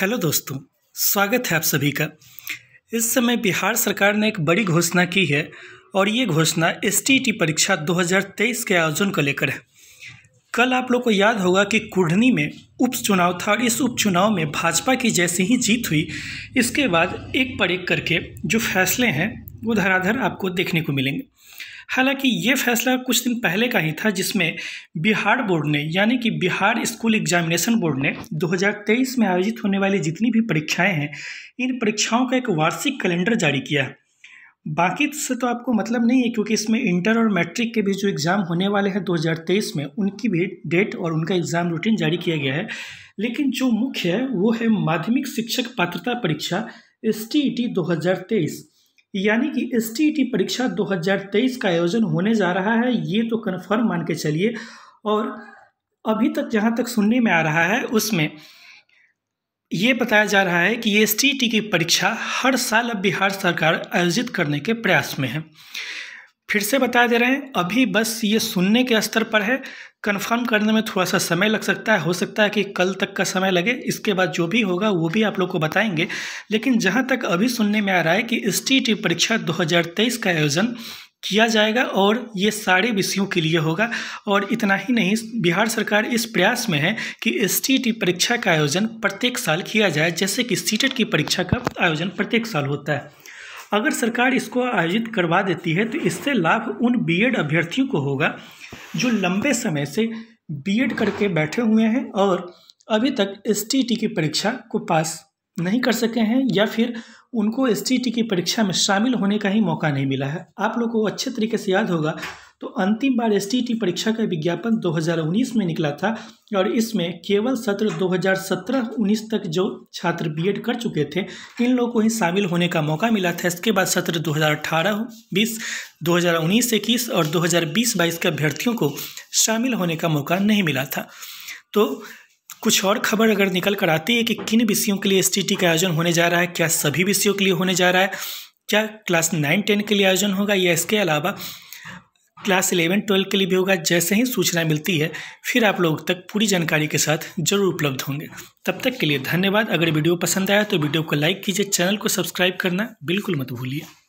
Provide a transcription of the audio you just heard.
hello दोस्तों स्वागत है आप सभी का इस समय बिहार सरकार ने एक बड़ी घोषणा की है और ये घोषणा एस e परीक्षा 2023 के आयोजन को लेकर है कल आप लोग को याद होगा कि कुढ़नी में उपचुनाव था और इस उपचुनाव में भाजपा की जैसी ही जीत हुई इसके बाद एक पर एक करके जो फैसले हैं वो धराधर आपको देखने को मिलेंगे हालांकि ये फैसला कुछ दिन पहले का ही था जिसमें बिहार बोर्ड ने यानी कि बिहार स्कूल एग्जामिनेशन बोर्ड ने 2023 में आयोजित होने वाली जितनी भी परीक्षाएं हैं इन परीक्षाओं का एक वार्षिक कैलेंडर जारी किया है बाकी से तो आपको मतलब नहीं है क्योंकि इसमें इंटर और मैट्रिक के भी जो एग्ज़ाम होने वाले हैं 2023 में उनकी भी डेट और उनका एग्ज़ाम रूटीन जारी किया गया है लेकिन जो मुख्य है वो है माध्यमिक शिक्षक पात्रता परीक्षा एस टी ई टी यानी कि एस परीक्षा 2023 का आयोजन होने जा रहा है ये तो कन्फर्म मान के चलिए और अभी तक जहाँ तक सुनने में आ रहा है उसमें ये बताया जा रहा है कि एस की परीक्षा हर साल अब बिहार सरकार आयोजित करने के प्रयास में है फिर से बता दे रहे हैं अभी बस ये सुनने के स्तर पर है कंफर्म करने में थोड़ा सा समय लग सकता है हो सकता है कि कल तक का समय लगे इसके बाद जो भी होगा वो भी आप लोग को बताएंगे लेकिन जहाँ तक अभी सुनने में आ रहा है कि एस परीक्षा 2023 का आयोजन किया जाएगा और ये सारे विषयों के लिए होगा और इतना ही नहीं बिहार सरकार इस प्रयास में है कि एस परीक्षा का आयोजन प्रत्येक साल किया जाए जैसे कि सीटेट की परीक्षा का आयोजन प्रत्येक साल होता है अगर सरकार इसको आयोजित करवा देती है तो इससे लाभ उन बीएड अभ्यर्थियों को होगा जो लंबे समय से बीएड करके बैठे हुए हैं और अभी तक एसटीईटी की परीक्षा को पास नहीं कर सके हैं या फिर उनको एस की परीक्षा में शामिल होने का ही मौका नहीं मिला है आप लोग को अच्छे तरीके से याद होगा तो अंतिम बार एस परीक्षा का विज्ञापन 2019 में निकला था और इसमें केवल सत्र 2017-19 तक जो छात्र बीएड कर चुके थे इन लोगों को ही शामिल होने का मौका मिला था इसके बाद सत्र 2018 20 2019 इक्कीस और 2020 22 के अभ्यर्थियों को शामिल होने का मौका नहीं मिला था तो कुछ और खबर अगर निकल कर आती है कि किन विषयों के लिए एस का आयोजन होने जा रहा है क्या सभी विषयों के लिए होने जा रहा है क्या क्लास नाइन टेन के लिए आयोजन होगा या इसके अलावा क्लास इलेवन ट्वेल्व के लिए भी होगा जैसे ही सूचना मिलती है फिर आप लोग तक पूरी जानकारी के साथ जरूर उपलब्ध होंगे तब तक के लिए धन्यवाद अगर वीडियो पसंद आया तो वीडियो को लाइक कीजिए चैनल को सब्सक्राइब करना बिल्कुल मत भूलिए